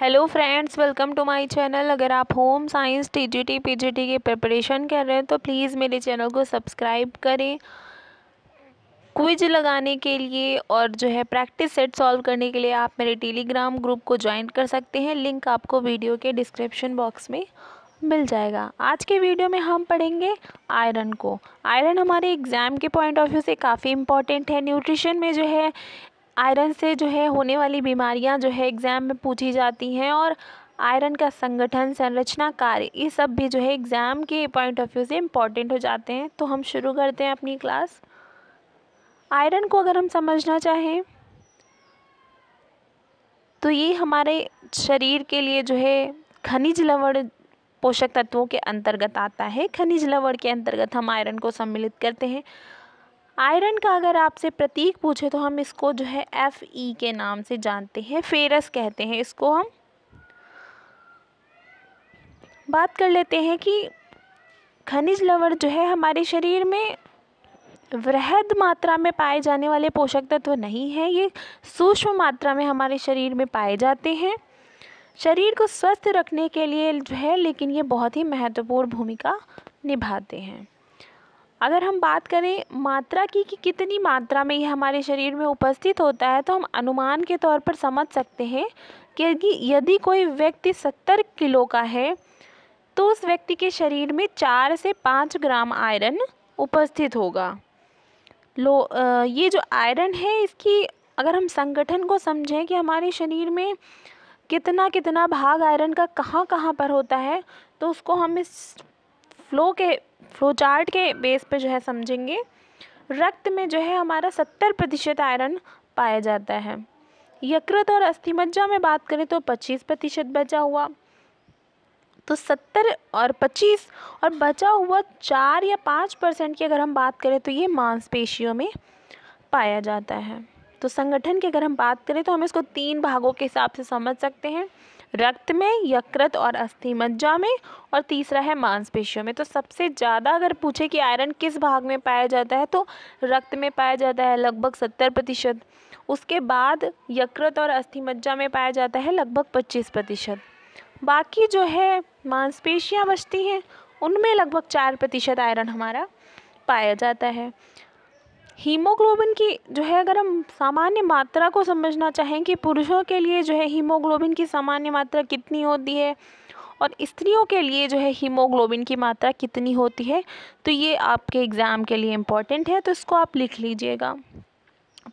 hello friends welcome to my channel अगर आप home science TGT PGT की preparation कर रहे हैं तो प्लीज़ मेरे चैनल को सब्सक्राइब करें क्विज लगाने के लिए और जो है प्रैक्टिस सेट सॉल्व करने के लिए आप मेरे टेलीग्राम ग्रुप को ज्वाइन कर सकते हैं लिंक आपको वीडियो के डिस्क्रिप्शन बॉक्स में मिल जाएगा आज के वीडियो में हम पढ़ेंगे आयरन को आयरन हमारे एग्ज़ाम के पॉइंट ऑफ व्यू से काफ़ी इम्पॉर्टेंट है न्यूट्रिशन में जो है आयरन से जो है होने वाली बीमारियां जो है एग्ज़ाम में पूछी जाती हैं और आयरन का संगठन संरचना कार्य ये सब भी जो है एग्ज़ाम के पॉइंट ऑफ व्यू से इम्पॉर्टेंट हो जाते हैं तो हम शुरू करते हैं अपनी क्लास आयरन को अगर हम समझना चाहें तो ये हमारे शरीर के लिए जो है खनिज लवण पोषक तत्वों के अंतर्गत आता है खनिज लवण के अंतर्गत हम आयरन को सम्मिलित करते हैं आयरन का अगर आपसे प्रतीक पूछे तो हम इसको जो है एफ ई e के नाम से जानते हैं फेरस कहते हैं इसको हम बात कर लेते हैं कि खनिज लवण जो है हमारे शरीर में वृहद मात्रा में पाए जाने वाले पोषक तत्व नहीं हैं ये सूक्ष्म मात्रा में हमारे शरीर में पाए जाते हैं शरीर को स्वस्थ रखने के लिए जो है लेकिन ये बहुत ही महत्वपूर्ण भूमिका निभाते हैं अगर हम बात करें मात्रा की कि कितनी मात्रा में ये हमारे शरीर में उपस्थित होता है तो हम अनुमान के तौर पर समझ सकते हैं कि यदि कोई व्यक्ति सत्तर किलो का है तो उस व्यक्ति के शरीर में चार से पाँच ग्राम आयरन उपस्थित होगा लो ये जो आयरन है इसकी अगर हम संगठन को समझें कि हमारे शरीर में कितना कितना भाग आयरन का कहाँ कहाँ पर होता है तो उसको हम इस फ्लो के फ्लो चार्ट के बेस पे जो है समझेंगे रक्त में जो है हमारा सत्तर प्रतिशत आयरन पाया जाता है यकृत और अस्थिमज्जा में बात करें तो पच्चीस प्रतिशत बचा हुआ तो सत्तर और पच्चीस और बचा हुआ चार या पाँच परसेंट की अगर हम बात करें तो ये मांसपेशियों में पाया जाता है तो संगठन की अगर हम बात करें तो हम इसको तीन भागों के हिसाब से समझ सकते हैं रक्त में यकृत और अस्थि मज्जा में और तीसरा है मांसपेशियों में तो सबसे ज़्यादा अगर पूछे कि आयरन किस भाग में पाया जाता है तो रक्त में पाया जाता है लगभग सत्तर प्रतिशत उसके बाद यकृत और अस्थि मज्जा में पाया जाता है लगभग पच्चीस प्रतिशत बाकी जो है मांसपेशियाँ बचती हैं उनमें लगभग चार प्रतिशत आयरन हमारा पाया जाता है हीमोग्लोबिन की जो है अगर हम सामान्य मात्रा को समझना चाहें कि पुरुषों के लिए जो है हीमोग्लोबिन की सामान्य मात्रा कितनी होती है और स्त्रियों के लिए जो है हीमोग्लोबिन की मात्रा कितनी होती है तो ये आपके एग्ज़ाम के लिए इम्पॉर्टेंट है तो इसको आप लिख लीजिएगा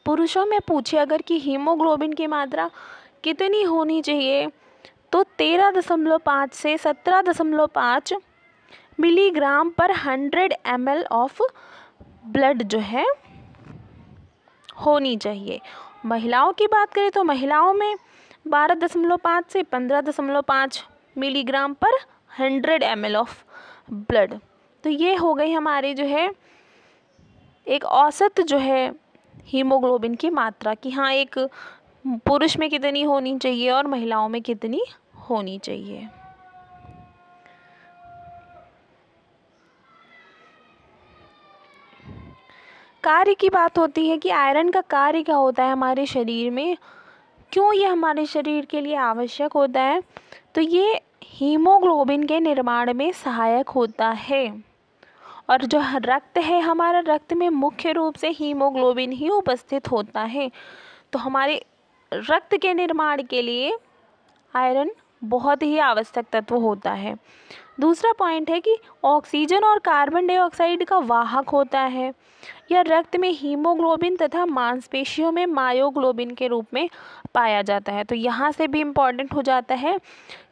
पुरुषों में पूछे अगर कि हीमोग्लोबिन की मात्रा कितनी होनी चाहिए तो तेरह दशमलव पाँच से सत्रह दशमलव पाँच मिलीग्राम पर हंड्रेड एम ऑफ़ ब्लड जो है होनी चाहिए महिलाओं की बात करें तो महिलाओं में बारह दशमलव पाँच से पंद्रह दशमलव पाँच मिलीग्राम पर hundred M L of blood तो ये हो गई हमारे जो है एक औसत जो है हीमोग्लोबिन की मात्रा कि हाँ एक पुरुष में कितनी होनी चाहिए और महिलाओं में कितनी होनी चाहिए कार्य की बात होती है कि आयरन का कार्य क्या होता है हमारे शरीर में क्यों ये हमारे शरीर के लिए आवश्यक होता है तो ये हीमोग्लोबिन के निर्माण में सहायक होता है और जो रक्त है हमारा रक्त में मुख्य रूप से हीमोग्लोबिन ही उपस्थित होता है तो हमारे रक्त के निर्माण के लिए आयरन बहुत ही आवश्यक तत्व होता है दूसरा पॉइंट है कि ऑक्सीजन और कार्बन डाइऑक्साइड का वाहक होता है यह रक्त में हीमोग्लोबिन तथा मांसपेशियों में मायोग्लोबिन के रूप में पाया जाता है तो यहाँ से भी इम्पॉर्टेंट हो जाता है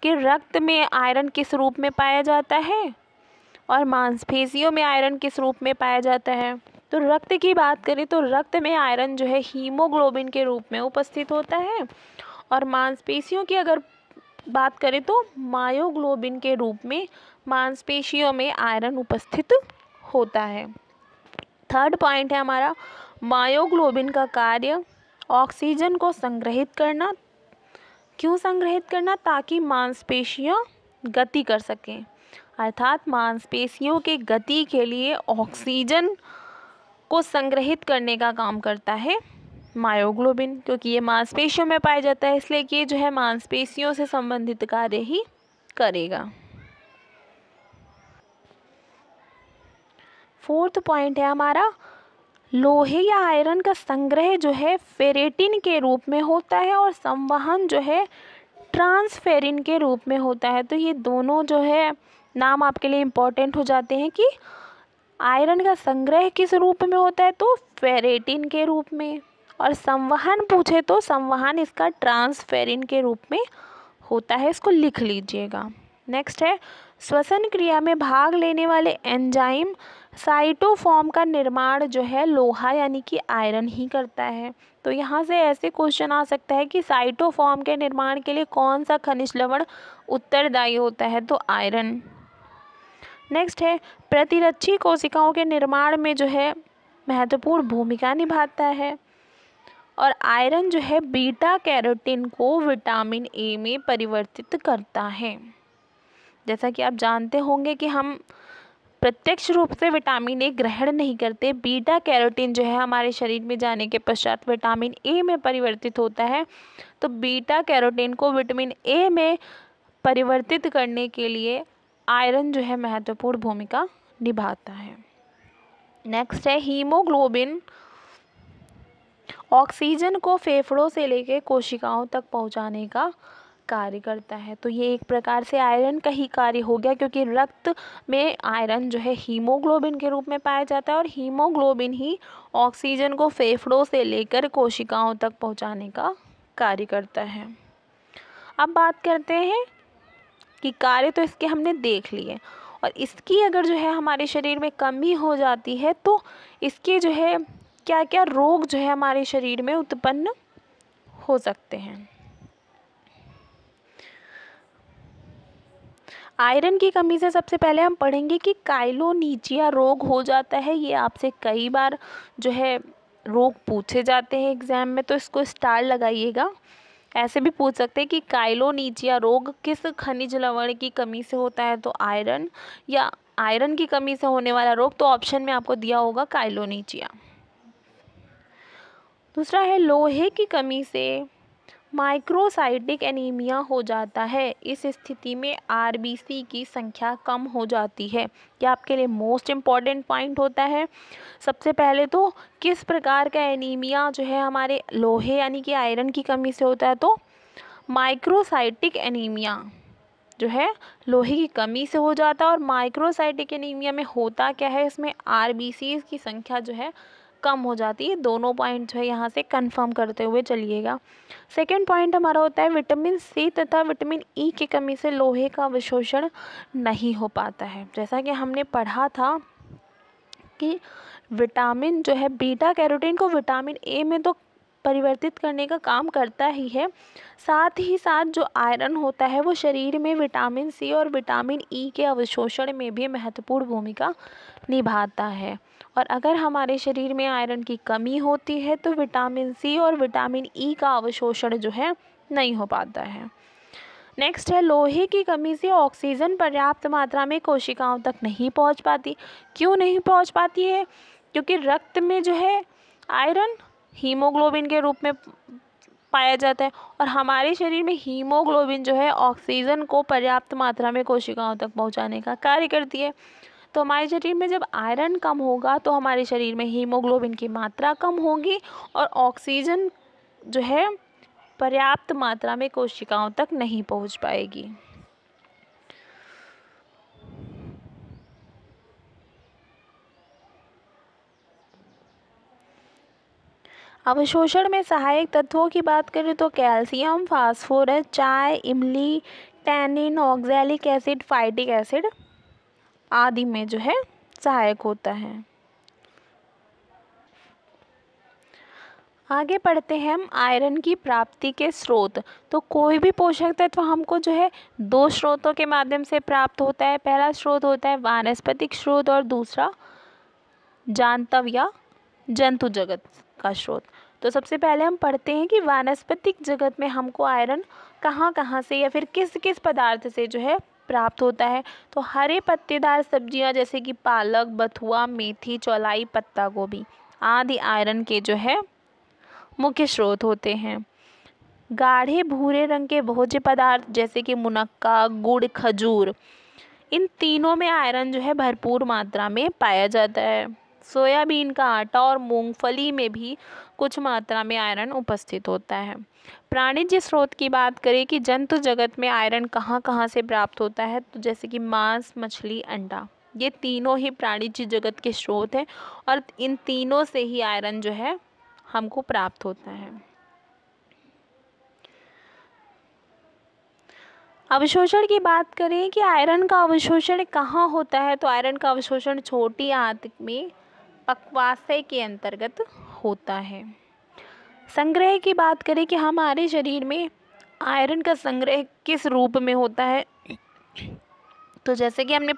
कि रक्त में आयरन किस रूप में पाया जाता है और मांसपेशियों में आयरन किस रूप में पाया जाता है तो रक्त की बात करें तो रक्त में आयरन जो है हीमोग्लोबिन के रूप में उपस्थित होता है और मांसपेशियों की अगर बात करें तो मायोग्लोबिन के रूप में मांसपेशियों में आयरन उपस्थित होता है थर्ड पॉइंट है हमारा मायोग्लोबिन का कार्य ऑक्सीजन को संग्रहित करना क्यों संग्रहित करना ताकि मांसपेशियाँ गति कर सकें अर्थात मांसपेशियों के गति के लिए ऑक्सीजन को संग्रहित करने का काम करता है मायोग्लोबिन क्योंकि ये मांसपेशियों में पाया जाता है इसलिए कि जो है मांसपेशियों से संबंधित कार्य ही करेगा फोर्थ पॉइंट है हमारा लोहे या आयरन का संग्रह जो है फेरेटिन के रूप में होता है और संवहन जो है ट्रांसफेरिन के रूप में होता है तो ये दोनों जो है नाम आपके लिए इम्पॉर्टेंट हो जाते हैं कि आयरन का संग्रह किस रूप में होता है तो फेरेटिन के रूप में और संवहन पूछे तो संवहन इसका ट्रांसफेरिन के रूप में होता है इसको लिख लीजिएगा नेक्स्ट है श्वसन क्रिया में भाग लेने वाले एंजाइम साइटोफॉर्म का निर्माण जो है लोहा यानी कि आयरन ही करता है तो यहाँ से ऐसे क्वेश्चन आ सकता है कि साइटोफॉर्म के निर्माण के लिए कौन सा खनिज लवण उत्तरदायी होता है तो आयरन नेक्स्ट है प्रतिरक्षी कोशिकाओं के निर्माण में जो है महत्वपूर्ण भूमिका निभाता है और आयरन जो है बीटा कैरोटीन को विटामिन ए में परिवर्तित करता है जैसा कि आप जानते होंगे कि हम प्रत्यक्ष रूप से विटामिन ए ग्रहण नहीं करते बीटा कैरोटीन जो है हमारे शरीर में जाने के पश्चात विटामिन ए में परिवर्तित होता है तो बीटा कैरोटीन को विटामिन ए में परिवर्तित करने के लिए आयरन जो है महत्वपूर्ण भूमिका निभाता है नेक्स्ट है हीमोग्लोबिन ऑक्सीजन को फेफड़ों से लेके कोशिकाओं तक पहुंचाने का कार्य करता है तो ये एक प्रकार से आयरन का ही कार्य हो गया क्योंकि रक्त में आयरन जो है हीमोग्लोबिन के रूप में पाया जाता है और हीमोग्लोबिन ही ऑक्सीजन को फेफड़ों से लेकर कोशिकाओं तक पहुँचाने का कार्य करता है अब बात करते हैं कि कार्य तो इसके हमने देख लिए और इसकी अगर जो है हमारे शरीर में कमी हो जाती है तो इसके जो है क्या क्या रोग जो है हमारे शरीर में उत्पन्न हो सकते हैं आयरन की कमी से सबसे पहले हम पढ़ेंगे कि काइलोनीचिया रोग हो जाता है ये आपसे कई बार जो है रोग पूछे जाते हैं एग्ज़ाम में तो इसको स्टार लगाइएगा ऐसे भी पूछ सकते हैं कि काइलोनीचिया रोग किस खनिज लवण की कमी से होता है तो आयरन या आयरन की कमी से होने वाला रोग तो ऑप्शन में आपको दिया होगा काइलोनीचिया दूसरा है लोहे की कमी से माइक्रोसाइटिक एनीमिया हो जाता है इस स्थिति में आरबीसी की संख्या कम हो जाती है यह आपके लिए मोस्ट इम्पॉर्टेंट पॉइंट होता है सबसे पहले तो किस प्रकार का एनीमिया जो है हमारे लोहे यानी कि आयरन की कमी से होता है तो माइक्रोसाइटिक एनीमिया जो है लोहे की कमी से हो जाता है और माइक्रोसाइटिक एनीमिया में होता क्या है इसमें आर की संख्या जो है कम हो जाती है दोनों पॉइंट जो है यहाँ से कंफर्म करते हुए चलिएगा सेकेंड पॉइंट हमारा होता है विटामिन सी तथा विटामिन ई e की कमी से लोहे का अवशोषण नहीं हो पाता है जैसा कि हमने पढ़ा था कि विटामिन जो है बीटा कैरोटीन को विटामिन ए में तो परिवर्तित करने का काम करता ही है साथ ही साथ जो आयरन होता है वो शरीर में विटामिन सी और विटामिन ई e के अवशोषण में भी महत्वपूर्ण भूमिका निभाता है और अगर हमारे शरीर में आयरन की कमी होती है तो विटामिन सी और विटामिन ई का अवशोषण जो है नहीं हो पाता है नेक्स्ट है लोहे की कमी से ऑक्सीजन पर्याप्त मात्रा में कोशिकाओं तक नहीं पहुंच पाती क्यों नहीं पहुंच पाती है क्योंकि रक्त में जो है आयरन हीमोग्लोबिन के रूप में पाया जाता है और हमारे शरीर में हीमोग्लोबिन जो है ऑक्सीजन को पर्याप्त मात्रा में कोशिकाओं तक पहुंचाने का कार्य करती है तो हमारे शरीर में जब आयरन कम होगा तो हमारे शरीर में हीमोग्लोबिन की मात्रा कम होगी और ऑक्सीजन जो है पर्याप्त मात्रा में कोशिकाओं तक नहीं पहुंच पाएगी अवशोषण में सहायक तत्वों की बात करें तो कैल्शियम फास्फोरस चाय इमली tannin oxalic acid phytic acid आदि में जो है सहायक होता है आगे पढ़ते हैं हम आयरन की प्राप्ति के स्रोत तो कोई भी पोषक तत्व हमको जो है दो स्रोतों के माध्यम से प्राप्त होता है पहला स्रोत होता है वानस्पतिक स्रोत और दूसरा जानतव या जंतु जगत का स्रोत तो सबसे पहले हम पढ़ते हैं कि वानस्पतिक जगत में हमको आयरन कहाँ कहाँ से या फिर किस किस पदार्थ से जो है प्राप्त होता है तो हरे पत्तेदार सब्जियां जैसे कि पालक बथुआ मेथी चौलाई पत्ता गोभी आदि आयरन के जो है मुख्य स्रोत होते हैं गाढ़े भूरे रंग के भोज्य पदार्थ जैसे कि मुनक्का गुड़ खजूर इन तीनों में आयरन जो है भरपूर मात्रा में पाया जाता है सोयाबीन का आटा और मूंगफली में भी कुछ मात्रा में आयरन उपस्थित होता है प्राणिज्य स्रोत की बात करें कि जंतु जगत में आयरन कहाँ कहाँ से प्राप्त होता है तो जैसे कि मांस मछली अंडा ये तीनों ही प्राणिज्य जगत के स्रोत हैं और इन तीनों से ही आयरन जो है हमको प्राप्त होता है अवशोषण की बात करें कि आयरन का अवशोषण कहाँ होता है तो आयरन का अवशोषण छोटी आंत में पकवासे के अंतर्गत होता है संग्रह की बात करें कि हमारे शरीर में आयरन का संग्रह किस रूप में होता है तो जैसे कि हमने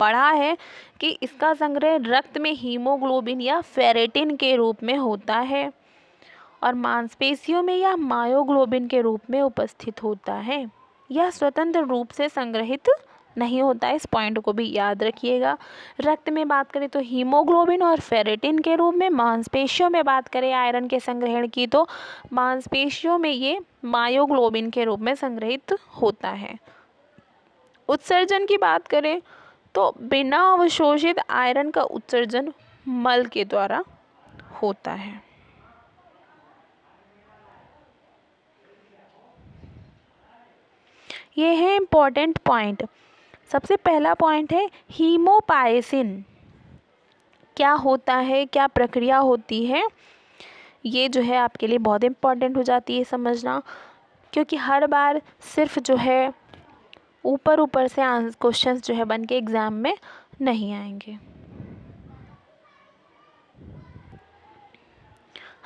पढ़ा है कि इसका संग्रह रक्त में हीमोग्लोबिन या फेरेटिन के रूप में होता है और मांसपेशियों में या मायोग्लोबिन के रूप में उपस्थित होता है यह स्वतंत्र रूप से संग्रहित नहीं होता है इस पॉइंट को भी याद रखिएगा रक्त में बात करें तो हीमोग्लोबिन और फेरेटिन के रूप में मांसपेशियों में बात करें आयरन के संग्रहण की तो मांसपेशियों में ये मायोग्लोबिन के रूप में संग्रहित होता है उत्सर्जन की बात करें तो बिना अवशोषित आयरन का उत्सर्जन मल के द्वारा होता है ये है इम्पॉर्टेंट पॉइंट सबसे पहला पॉइंट है हीमोपायसिन क्या होता है क्या प्रक्रिया होती है ये जो है आपके लिए बहुत इम्पॉर्टेंट हो जाती है समझना क्योंकि हर बार सिर्फ जो है ऊपर ऊपर से क्वेश्चंस जो है बन के एग्ज़ाम में नहीं आएंगे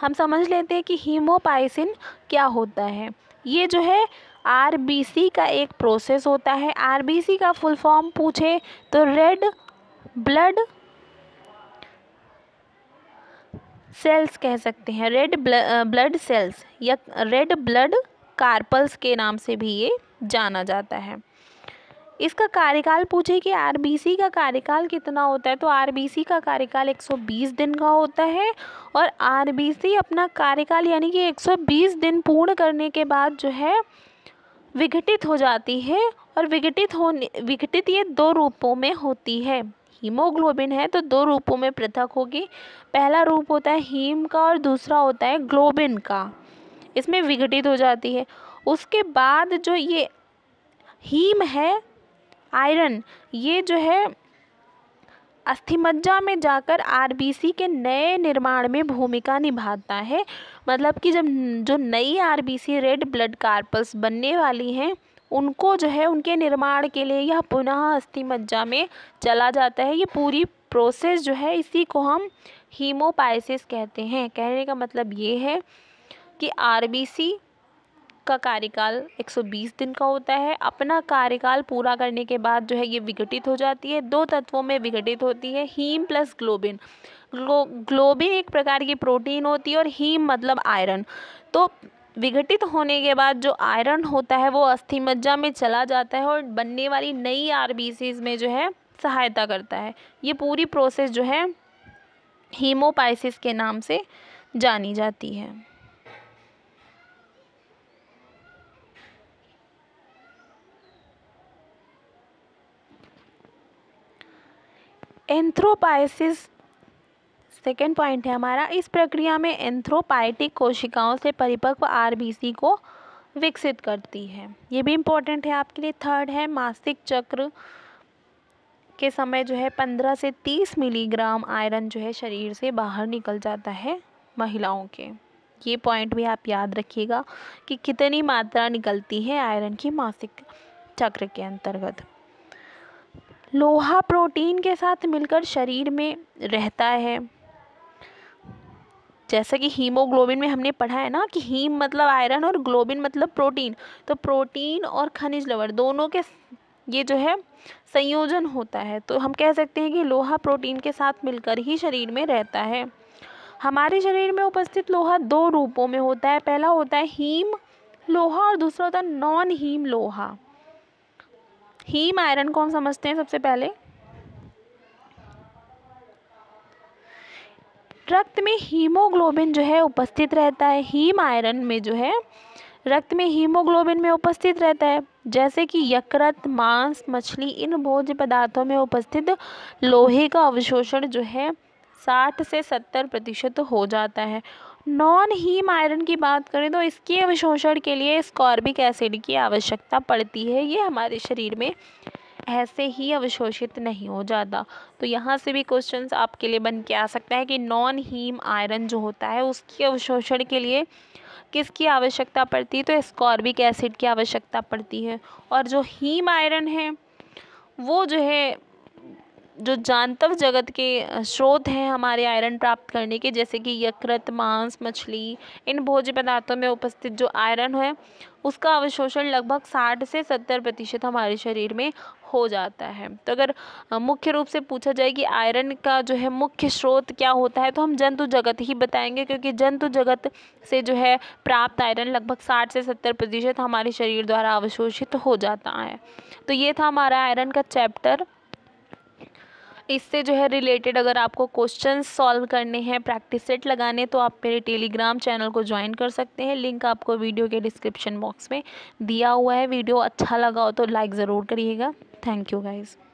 हम समझ लेते हैं कि हीमोपाइसिन क्या होता है ये जो है सी का एक प्रोसेस होता है सी का फुल फॉर्म पूछे तो रेड ब्लड सेल्स कह सकते हैं रेड ब्लड सेल्स या रेड ब्लड कार्पल्स के नाम से भी ये जाना जाता है इसका कार्यकाल पूछे कि आरबीसी का कार्यकाल कितना होता है तो आरबीसी का कार्यकाल 120 दिन का होता है और आरबीसी अपना कार्यकाल यानी कि 120 दिन पूर्ण करने के बाद जो है विघटित हो जाती है और विघटित होने विघटित ये दो रूपों में होती है हीमोग्लोबिन है तो दो रूपों में पृथक होगी पहला रूप होता है हीम का और दूसरा होता है ग्लोबिन का इसमें विघटित हो जाती है उसके बाद जो ये हीम है आयरन ये जो है अस्थिमज्जा में जाकर आरबीसी के नए निर्माण में भूमिका निभाता है मतलब कि जब जो नई आरबीसी रेड ब्लड कार्पल्स बनने वाली हैं उनको जो है उनके निर्माण के लिए यह पुनः अस्थिमज्जा में चला जाता है ये पूरी प्रोसेस जो है इसी को हम हीमोपाइसिस कहते हैं कहने का मतलब ये है कि आरबीसी का कार्यकाल 120 दिन का होता है अपना कार्यकाल पूरा करने के बाद जो है ये विघटित हो जाती है दो तत्वों में विघटित होती है हीम प्लस ग्लोबिन ग्लो ग्लोबिन एक प्रकार की प्रोटीन होती है और हीम मतलब आयरन तो विघटित होने के बाद जो आयरन होता है वो अस्थि मज्जा में चला जाता है और बनने वाली नई आर में जो है सहायता करता है ये पूरी प्रोसेस जो है हीमोपाइसिस के नाम से जानी जाती है एंथ्रोपाइसिस सेकेंड पॉइंट है हमारा इस प्रक्रिया में एंथ्रोपाइटिक कोशिकाओं से परिपक्व आरबीसी को विकसित करती है ये भी इम्पोर्टेंट है आपके लिए थर्ड है मासिक चक्र के समय जो है पंद्रह से तीस मिलीग्राम आयरन जो है शरीर से बाहर निकल जाता है महिलाओं के ये पॉइंट भी आप याद रखिएगा कि कितनी मात्रा निकलती है आयरन की मासिक चक्र के अंतर्गत लोहा प्रोटीन के साथ मिलकर शरीर में रहता है जैसा कि हीमोग्लोबिन में हमने पढ़ा है ना कि हीम मतलब आयरन और ग्लोबिन मतलब प्रोटीन तो प्रोटीन और खनिज लवण दोनों के ये जो है संयोजन होता है तो हम कह सकते हैं कि लोहा प्रोटीन के साथ मिलकर ही शरीर में रहता है हमारे शरीर में उपस्थित लोहा दो रूपों में होता है पहला होता है हीम लोहा और दूसरा होता है नॉन हीम लोहा हीम आयरन को हम समझते हैं सबसे पहले रक्त में हीमोग्लोबिन जो है उपस्थित रहता है हीम आयरन में जो है रक्त में हीमोग्लोबिन में उपस्थित रहता है जैसे कि यकृत मांस मछली इन भोज्य पदार्थों में उपस्थित लोहे का अवशोषण जो है साठ से सत्तर प्रतिशत हो जाता है नॉन हीम आयरन की बात करें तो इसके अवशोषण के लिए स्कॉर्बिक एसिड की आवश्यकता पड़ती है ये हमारे शरीर में ऐसे ही अवशोषित नहीं हो जाता तो यहाँ से भी क्वेश्चन आपके लिए बन के आ सकता है कि नॉन हीम आयरन जो होता है उसकी अवशोषण के लिए किसकी आवश्यकता पड़ती है तो स्कॉर्बिक एसिड की आवश्यकता पड़ती है और जो हीम आयरन है वो जो है जो जानतव जगत के स्रोत हैं हमारे आयरन प्राप्त करने के जैसे कि यकृत मांस मछली इन भोज्य पदार्थों में उपस्थित जो आयरन है उसका अवशोषण लगभग साठ से सत्तर प्रतिशत हमारे शरीर में हो जाता है तो अगर मुख्य रूप से पूछा जाए कि आयरन का जो है मुख्य स्रोत क्या होता है तो हम जंतु जगत ही बताएंगे क्योंकि जंतु जगत से जो है प्राप्त आयरन लगभग साठ से सत्तर प्रतिशत हमारे शरीर द्वारा अवशोषित हो जाता है तो ये था हमारा आयरन का चैप्टर इससे जो है रिलेटेड अगर आपको क्वेश्चन सॉल्व करने हैं प्रैक्टिस सेट लगाने तो आप मेरे टेलीग्राम चैनल को ज्वाइन कर सकते हैं लिंक आपको वीडियो के डिस्क्रिप्शन बॉक्स में दिया हुआ है वीडियो अच्छा लगा हो तो लाइक ज़रूर करिएगा थैंक यू गाइज़